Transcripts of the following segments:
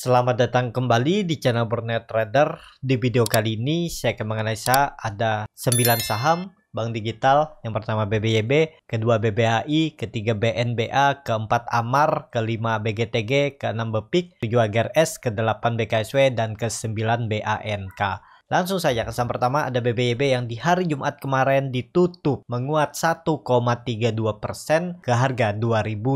Selamat datang kembali di channel Bernet Trader. Di video kali ini saya akan menganalisa ada 9 saham bank digital, yang pertama BBYB, kedua BBHI, ketiga BNBA, keempat AMAR, kelima BGTG, keenam BEPIK, tujuh AGRS, kedelapan BKSW, dan kesembilan BANK. Langsung saja kesan pertama ada BBYB yang di hari Jumat kemarin ditutup menguat 1,32% ke harga 2290.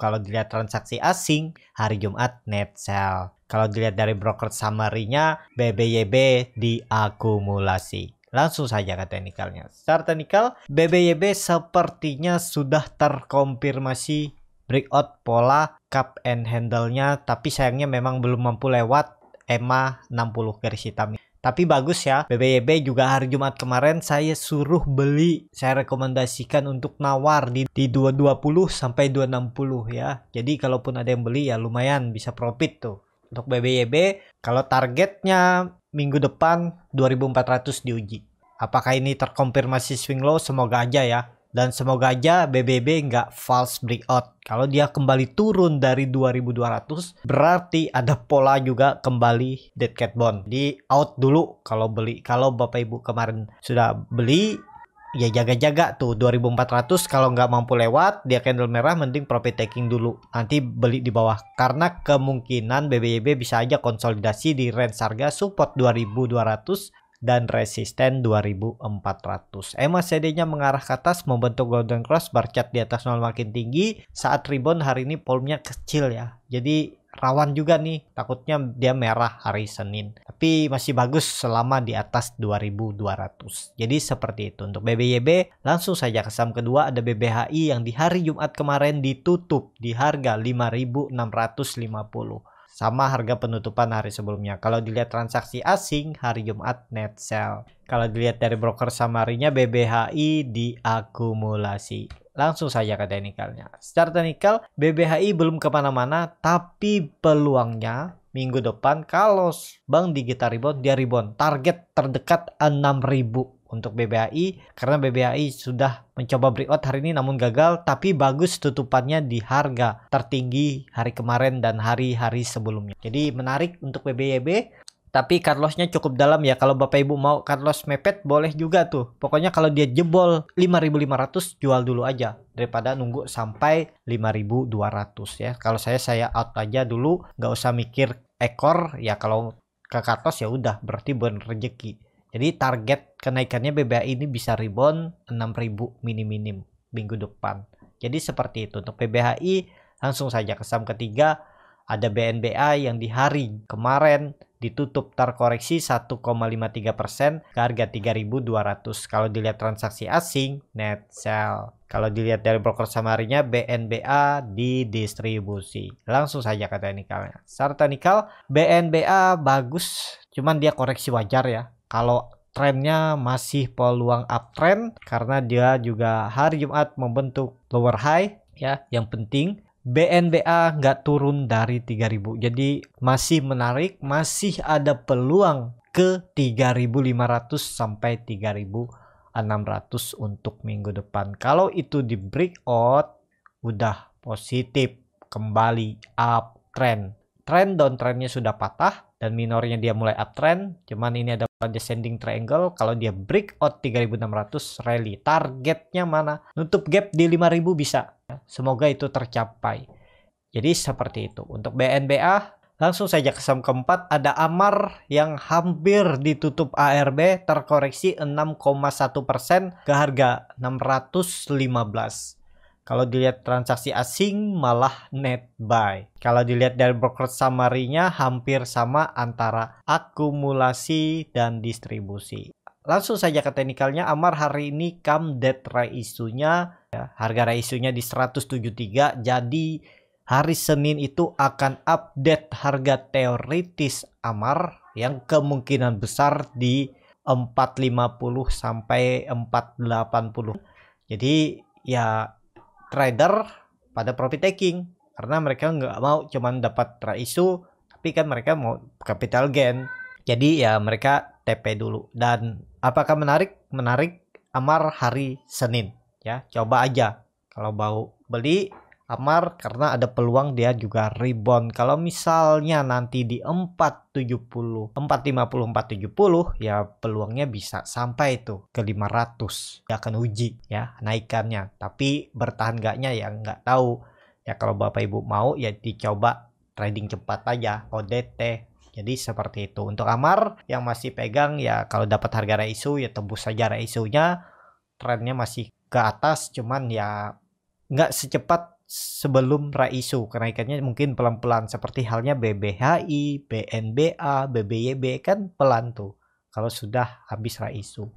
Kalau dilihat transaksi asing hari Jumat net sell. Kalau dilihat dari broker summary-nya BBYB diakumulasi. Langsung saja ke teknikalnya. Secara teknikal, BBYB sepertinya sudah terkonfirmasi breakout pola cup and handle-nya tapi sayangnya memang belum mampu lewat tema 60 garis hitam. Tapi bagus ya, BBYB juga hari Jumat kemarin saya suruh beli, saya rekomendasikan untuk nawar di, di 220 sampai 260 ya. Jadi kalaupun ada yang beli ya lumayan bisa profit tuh. Untuk BBYB, kalau targetnya minggu depan 2400 diuji. Apakah ini terkonfirmasi swing low? Semoga aja ya dan semoga aja BBB nggak false breakout. Kalau dia kembali turun dari 2200 berarti ada pola juga kembali dead cat bond. Di out dulu kalau beli. Kalau Bapak Ibu kemarin sudah beli ya jaga-jaga tuh 2400 kalau nggak mampu lewat dia candle merah mending profit taking dulu nanti beli di bawah karena kemungkinan BBB bisa aja konsolidasi di range harga support 2200 dan resisten 2400. MACD-nya mengarah ke atas membentuk golden cross bar chart di atas nol makin tinggi saat rebound hari ini volume nya kecil ya. Jadi rawan juga nih takutnya dia merah hari Senin tapi masih bagus selama di atas 2200 jadi seperti itu untuk BBYB langsung saja ke saham kedua ada BBHI yang di hari Jumat kemarin ditutup di harga 5650 sama harga penutupan hari sebelumnya. Kalau dilihat transaksi asing hari Jumat net sell. Kalau dilihat dari broker samarinya BBHI diakumulasi. Langsung saja ke teknikalnya. Secara teknikal BBHI belum kemana-mana tapi peluangnya minggu depan kalau bank digital rebound dia rebound target terdekat 6000 untuk BBAI karena BBAI sudah mencoba breakout hari ini namun gagal tapi bagus tutupannya di harga tertinggi hari kemarin dan hari-hari sebelumnya. Jadi menarik untuk BBYB tapi Carlosnya cukup dalam ya kalau Bapak Ibu mau Carlos mepet boleh juga tuh pokoknya kalau dia jebol 5500 jual dulu aja daripada nunggu sampai 5200 ya kalau saya saya out aja dulu nggak usah mikir ekor ya kalau ke Carlos ya udah berarti bukan rezeki jadi target kenaikannya BBA ini bisa rebound 6.000 minim-minim minggu depan. Jadi seperti itu untuk PBHI langsung saja ke saham ketiga ada BNBA yang di hari kemarin ditutup terkoreksi 1,53 persen ke harga 3.200. Kalau dilihat transaksi asing net sell. Kalau dilihat dari broker samarinya BNBA didistribusi. Langsung saja ke teknikalnya. Secara teknikal BNBA bagus cuman dia koreksi wajar ya. Kalau trennya masih peluang uptrend karena dia juga hari Jumat membentuk lower high ya yang penting BNBA nggak turun dari 3000 jadi masih menarik masih ada peluang ke 3500 sampai 3600 untuk minggu depan kalau itu di breakout udah positif kembali uptrend trend downtrendnya sudah patah dan minornya dia mulai uptrend cuman ini ada descending triangle kalau dia break breakout 3600 rally targetnya mana nutup gap di 5000 bisa semoga itu tercapai jadi seperti itu untuk BNBA langsung saja ke saham keempat ada Amar yang hampir ditutup ARB terkoreksi 6,1% ke harga 615 kalau dilihat transaksi asing malah net buy. Kalau dilihat dari broker samarinya hampir sama antara akumulasi dan distribusi. Langsung saja ke teknikalnya, Amar hari ini come dead isunya ya, harga isunya di 173 jadi hari Senin itu akan update harga teoritis Amar yang kemungkinan besar di 450 sampai 480. Jadi ya trader pada profit taking karena mereka nggak mau cuman dapat price isu tapi kan mereka mau capital gain jadi ya mereka TP dulu dan apakah menarik menarik Amar hari Senin ya coba aja kalau mau beli Amar karena ada peluang dia juga rebound. Kalau misalnya nanti di 470, 450, 470 ya peluangnya bisa sampai itu ke 500. Dia akan uji ya naikannya. Tapi bertahan gaknya ya nggak tahu. Ya kalau Bapak Ibu mau ya dicoba trading cepat aja ODT jadi seperti itu. Untuk Amar yang masih pegang ya kalau dapat harga reisu ya tembus saja reisunya. Trennya masih ke atas cuman ya nggak secepat sebelum raisu kenaikannya mungkin pelan-pelan seperti halnya BBHI, BNBA, BBYB kan pelan tuh kalau sudah habis raisu.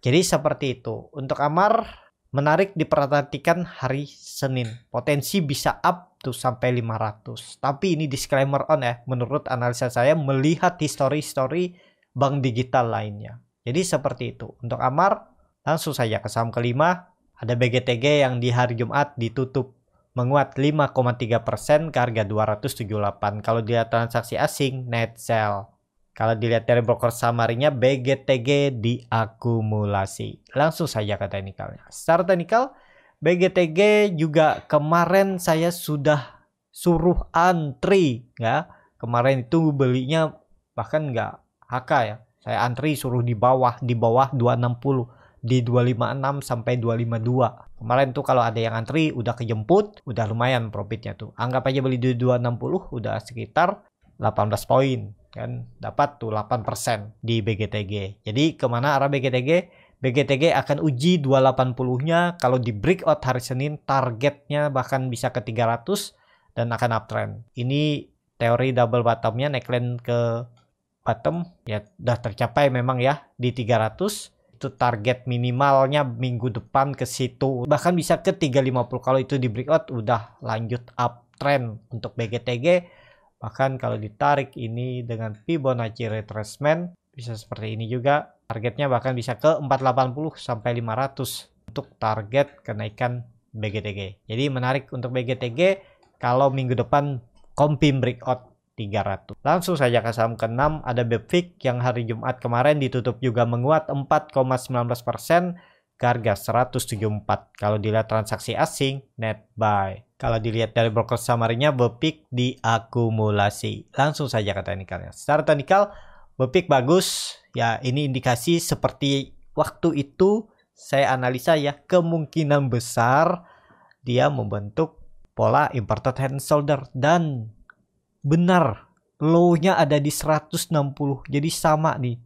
Jadi seperti itu. Untuk Amar menarik diperhatikan hari Senin. Potensi bisa up tuh sampai 500. Tapi ini disclaimer on ya menurut analisa saya melihat histori-histori bank digital lainnya. Jadi seperti itu. Untuk Amar langsung saja ke saham kelima ada BGTG yang di hari Jumat ditutup menguat 5,3% ke harga 278 kalau dilihat transaksi asing net sell. Kalau dilihat dari broker samarinya BGTG diakumulasi. Langsung saja ke teknikalnya. Secara teknikal BGTG juga kemarin saya sudah suruh antri ya. Kemarin itu belinya bahkan nggak HK ya. Saya antri suruh di bawah di bawah 260 di 256 sampai 252. Kemarin tuh kalau ada yang antri udah kejemput, udah lumayan profitnya tuh. Anggap aja beli di 260 udah sekitar 18 poin kan dapat tuh 8% di BGTG. Jadi kemana arah BGTG? BGTG akan uji 280-nya kalau di breakout hari Senin targetnya bahkan bisa ke 300 dan akan uptrend. Ini teori double bottomnya neckline ke bottom ya udah tercapai memang ya di 300 itu target minimalnya minggu depan ke situ bahkan bisa ke 350 kalau itu di breakout udah lanjut uptrend untuk BGTG bahkan kalau ditarik ini dengan Fibonacci retracement bisa seperti ini juga targetnya bahkan bisa ke 480 sampai 500 untuk target kenaikan BGTG jadi menarik untuk BGTG kalau minggu depan kompim breakout 300. Langsung saja ke saham ke-6 ada Bepvik yang hari Jumat kemarin ditutup juga menguat 4,19% ke harga 174. Kalau dilihat transaksi asing net buy. Kalau dilihat dari broker samarinya Bepvik diakumulasi. Langsung saja ke teknikalnya. Secara teknikal Bepvik bagus. Ya ini indikasi seperti waktu itu saya analisa ya kemungkinan besar dia membentuk pola inverted hand shoulder dan benar low-nya ada di 160 jadi sama nih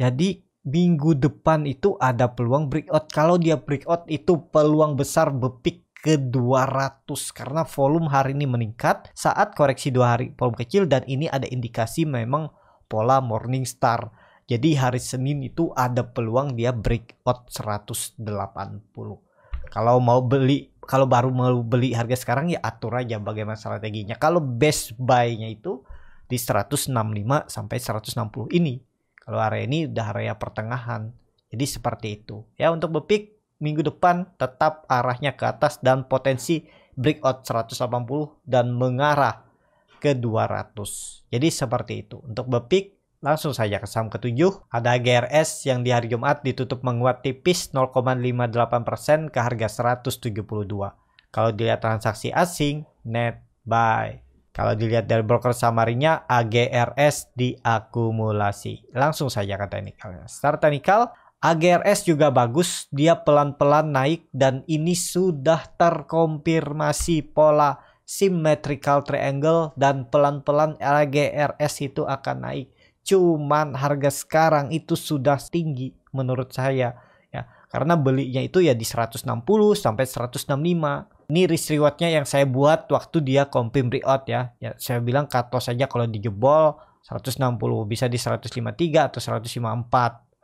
jadi minggu depan itu ada peluang breakout kalau dia breakout itu peluang besar bepik ke 200 karena volume hari ini meningkat saat koreksi dua hari volume kecil dan ini ada indikasi memang pola morning star jadi hari Senin itu ada peluang dia breakout 180 kalau mau beli kalau baru mau beli harga sekarang ya atur aja bagaimana strateginya. Kalau best buy-nya itu di 165 sampai 160 ini. Kalau area ini udah area pertengahan. Jadi seperti itu. Ya untuk bepik minggu depan tetap arahnya ke atas dan potensi breakout 180 dan mengarah ke 200. Jadi seperti itu. Untuk bepik Langsung saja ke saham ketujuh, ada GRS yang di hari Jumat ditutup menguat tipis 0,58% ke harga 172. Kalau dilihat transaksi asing, net buy. Kalau dilihat dari broker samarinya, AGRS diakumulasi. Langsung saja ke teknikalnya. Start teknikal, AGRS juga bagus, dia pelan-pelan naik dan ini sudah terkonfirmasi pola symmetrical triangle dan pelan-pelan AGRS itu akan naik Cuman harga sekarang itu sudah tinggi menurut saya ya. Karena belinya itu ya di 160 sampai 165. Ini risk rewardnya yang saya buat waktu dia confirm breakout ya. ya. Saya bilang kato saja kalau dijebol 160 bisa di 153 atau 154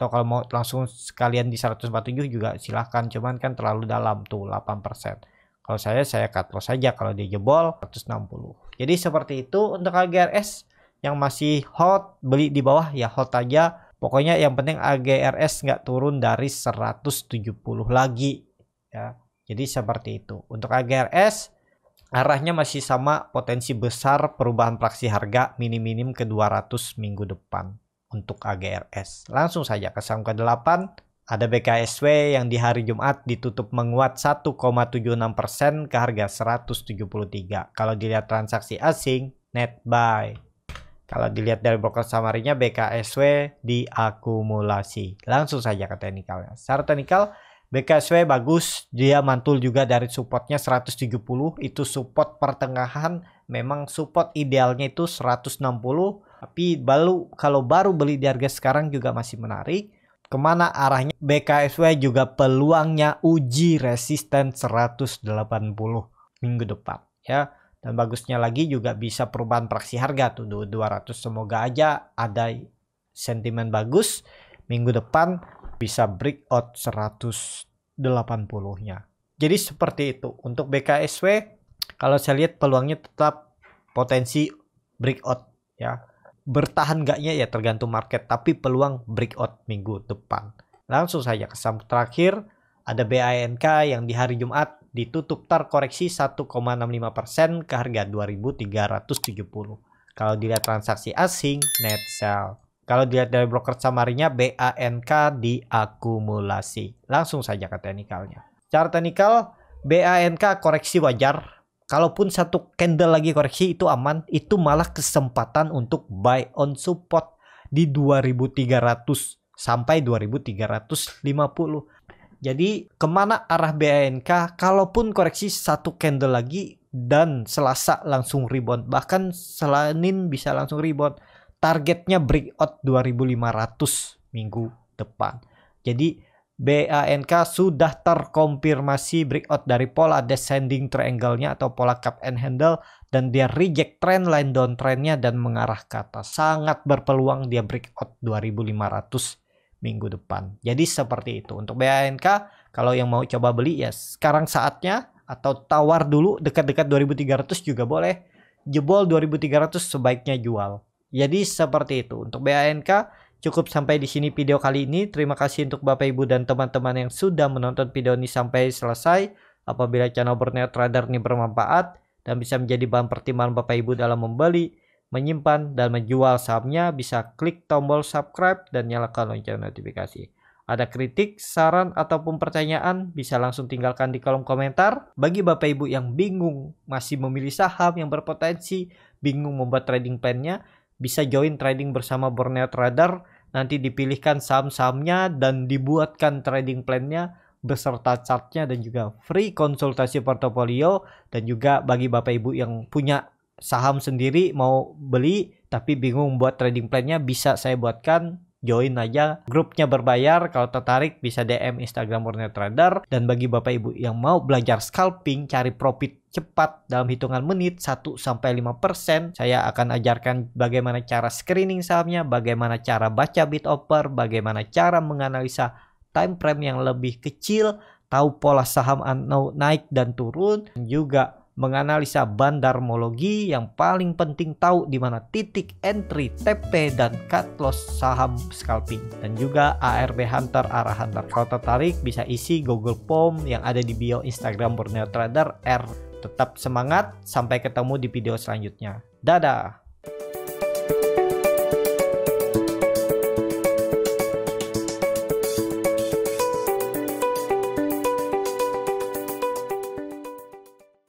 atau kalau mau langsung sekalian di 147 juga silahkan cuman kan terlalu dalam tuh 8% kalau saya saya cut saja kalau dia jebol 160 jadi seperti itu untuk HGRS yang masih hot beli di bawah ya hot aja pokoknya yang penting AGRS nggak turun dari 170 lagi ya jadi seperti itu untuk AGRS arahnya masih sama potensi besar perubahan praksi harga minim-minim ke 200 minggu depan untuk AGRS langsung saja ke saham ke-8 ada BKSW yang di hari Jumat ditutup menguat 1,76% ke harga 173. Kalau dilihat transaksi asing, net buy. Kalau dilihat dari broker samarinya BKSW diakumulasi. Langsung saja ke teknikalnya. Secara teknikal BKSW bagus, dia mantul juga dari supportnya 170, itu support pertengahan, memang support idealnya itu 160, tapi baru kalau baru beli di harga sekarang juga masih menarik. Kemana arahnya BKSW juga peluangnya uji resisten 180 minggu depan ya dan bagusnya lagi juga bisa perubahan praksi harga tuh 200 semoga aja ada sentimen bagus minggu depan bisa breakout 180 nya jadi seperti itu untuk BKSW kalau saya lihat peluangnya tetap potensi breakout ya bertahan gaknya ya tergantung market tapi peluang breakout minggu depan langsung saja ke terakhir ada BANK yang di hari Jumat ditutup terkoreksi 1,65% ke harga 2.370. Kalau dilihat transaksi asing, net sell. Kalau dilihat dari broker samarinya, BANK diakumulasi. Langsung saja ke teknikalnya. Cara teknikal, BANK koreksi wajar. Kalaupun satu candle lagi koreksi itu aman, itu malah kesempatan untuk buy on support di 2300 sampai 2350 jadi kemana arah BANK kalaupun koreksi satu candle lagi dan Selasa langsung rebound. Bahkan Selanin bisa langsung rebound. Targetnya breakout 2500 minggu depan. Jadi BANK sudah terkonfirmasi breakout dari pola descending triangle-nya atau pola cup and handle dan dia reject trend line downtrend-nya dan mengarah ke atas. Sangat berpeluang dia breakout 2500 minggu depan. Jadi seperti itu. Untuk BANK kalau yang mau coba beli ya sekarang saatnya atau tawar dulu dekat-dekat 2300 juga boleh. Jebol 2300 sebaiknya jual. Jadi seperti itu. Untuk BANK cukup sampai di sini video kali ini. Terima kasih untuk Bapak Ibu dan teman-teman yang sudah menonton video ini sampai selesai. Apabila channel Bernet trader ini bermanfaat dan bisa menjadi bahan pertimbangan Bapak Ibu dalam membeli, menyimpan, dan menjual sahamnya, bisa klik tombol subscribe dan nyalakan lonceng notifikasi. Ada kritik, saran, ataupun pertanyaan bisa langsung tinggalkan di kolom komentar. Bagi Bapak Ibu yang bingung masih memilih saham yang berpotensi, bingung membuat trading plan-nya, bisa join trading bersama Borneo Trader. Nanti dipilihkan saham-sahamnya dan dibuatkan trading plan-nya beserta chart-nya dan juga free konsultasi portofolio dan juga bagi Bapak Ibu yang punya saham sendiri mau beli tapi bingung buat trading plannya bisa saya buatkan join aja grupnya berbayar kalau tertarik bisa DM Instagram Warner Trader dan bagi Bapak Ibu yang mau belajar scalping cari profit cepat dalam hitungan menit 1 sampai 5% saya akan ajarkan bagaimana cara screening sahamnya bagaimana cara baca bid offer bagaimana cara menganalisa time frame yang lebih kecil tahu pola saham naik dan turun juga menganalisa bandarmologi yang paling penting tahu di mana titik entry TP dan cut loss saham scalping dan juga ARB Hunter arah Hunter. Kalau tertarik bisa isi Google Form yang ada di bio Instagram Borneo Trader R. Tetap semangat, sampai ketemu di video selanjutnya. Dadah!